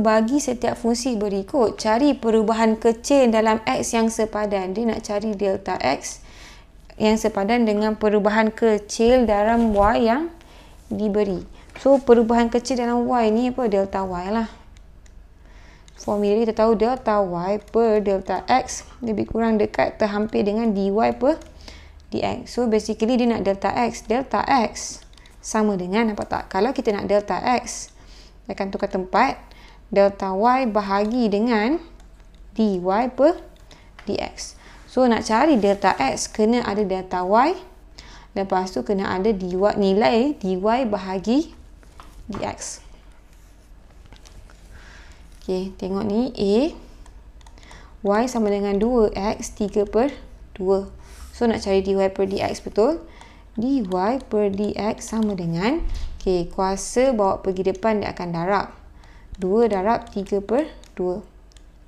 bagi setiap fungsi berikut. Cari perubahan kecil dalam X yang sepadan. Dia nak cari delta X yang sepadan dengan perubahan kecil dalam Y yang diberi. So, perubahan kecil dalam Y ni apa? Delta Y lah. Formula kita tahu delta Y per delta X lebih kurang dekat terhampir dengan dy per dx. So basically dia nak delta X. Delta X sama dengan apa tak? Kalau kita nak delta X, dia akan tukar tempat delta y bahagi dengan dy per dx. So nak cari delta x kena ada delta y. Lepas tu kena ada dy, nilai dy bahagi dx. Okay, tengok ni a. y sama dengan 2x 3 per 2. So nak cari dy per dx betul. dy per dx sama dengan okay, kuasa bawa pergi depan dia akan darab. 2 darab 3 per 2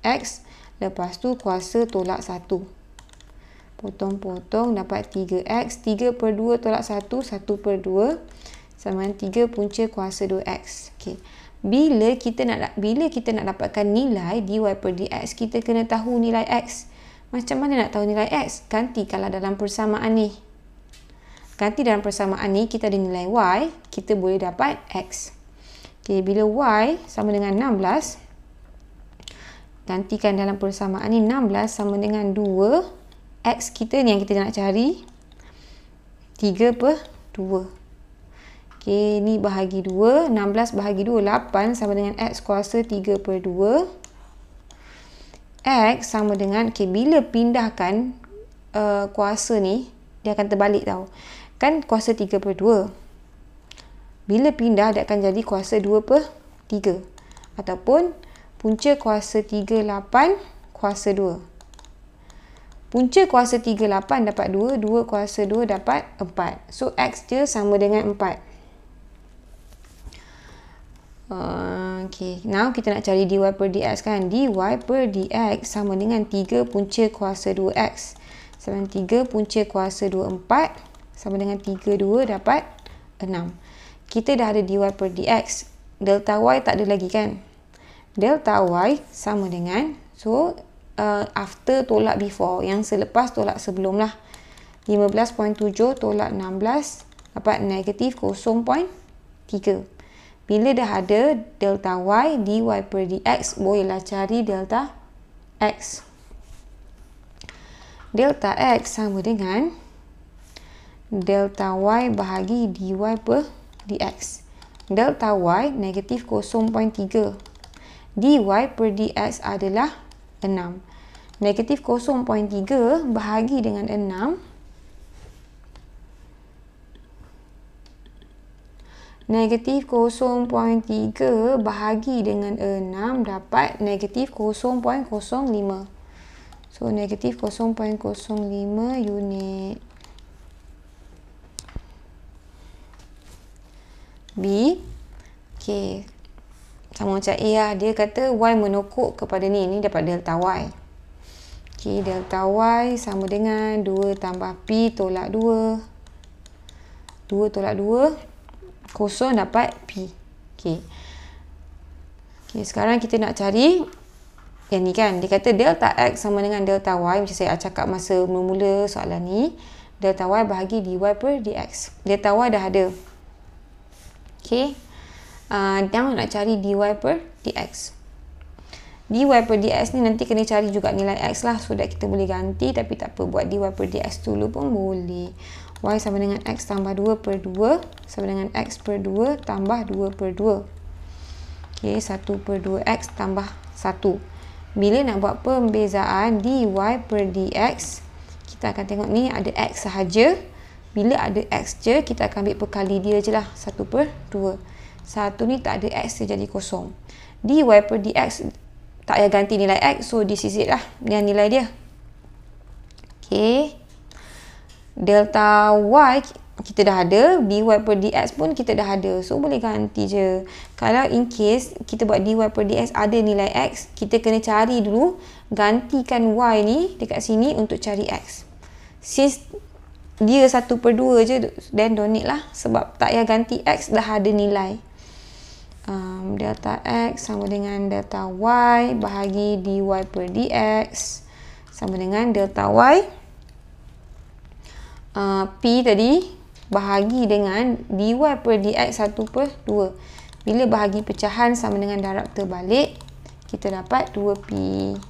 x lepas tu kuasa tolak 1 potong-potong dapat 3x 3 per 2 tolak 1 1 per 2 sama 3 punca kuasa 2x okay. bila kita nak bila kita nak dapatkan nilai dy per dx kita kena tahu nilai x macam mana nak tahu nilai x ganti kalau dalam persamaan ni ganti dalam persamaan ni kita ada nilai y kita boleh dapat x Okey, bila y sama dengan 16, gantikan dalam persamaan ni 16 sama dengan 2, x kita ni yang kita nak cari, 3 per 2. Okey, ni bahagi 2, 16 bahagi 2, 8 sama dengan x kuasa 3 per 2. X sama dengan, okay, bila pindahkan uh, kuasa ni, dia akan terbalik tau. Kan kuasa 3 per 2. Bila pindah dia akan jadi kuasa 2 per 3 ataupun punca kuasa 3 8 kuasa 2. Punca kuasa 3 8 dapat 2, 2 kuasa 2 dapat 4. So x dia sama dengan 4. Uh, ah, okay, now kita nak cari dy per dx kan. dy per dx sama dengan 3 punca kuasa 2x. Sama 3 punca kuasa 2, 4. Sama dengan 3, 2 dapat 6 kita dah ada dy per dx. Delta y tak ada lagi kan? Delta y sama dengan, so uh, after tolak before, yang selepas tolak sebelum lah. 15.7 tolak 16 dapat negatif 0.3. Bila dah ada delta y, dy per dx, bolehlah cari delta x. Delta x sama dengan delta y bahagi dy per dx dx. Delta y negatif 0.3. dy per dx adalah 6. Negatif 0.3 bahagi dengan 6. Negatif 0.3 bahagi dengan 6 dapat negatif 0.05. So, negatif 0.05 unit. B ok sama macam A lah. dia kata Y menokok kepada ni ni dapat delta Y ok delta Y sama dengan 2 tambah P tolak 2 2 tolak 2 kosong dapat P ok ok sekarang kita nak cari yang ni kan dia kata delta X sama dengan delta Y macam saya cakap masa mula-mula soalan ni delta Y bahagi dy per dx delta Y dah ada okay. uh, ah, now nak cari dy per dx dy per dx ni nanti kena cari juga nilai x lah so that kita boleh ganti tapi tak apa buat dy per dx dulu pun boleh y sama dengan x tambah 2 per 2 sama dengan x per 2 tambah 2 per 2 Okay, 1 per 2x tambah 1 bila nak buat pembezaan dy per dx kita akan tengok ni ada x sahaja bila ada X je, kita akan ambil perkali dia je lah. 1 per 2. 1 ni tak ada X je jadi kosong. DY per DX, tak payah ganti nilai X. So, this is it lah. Yang nilai dia. Okay. Delta Y, kita dah ada. DY per DX pun kita dah ada. So, boleh ganti je. Kalau in case, kita buat DY per DX ada nilai X, kita kena cari dulu. Gantikan Y ni dekat sini untuk cari X. Since dia satu per dua je then donate lah sebab tak payah ganti X dah ada nilai um, delta X sama dengan delta Y bahagi dy per dx sama dengan delta Y uh, P tadi bahagi dengan dy per dx satu per dua bila bahagi pecahan sama dengan darab terbalik kita dapat 2P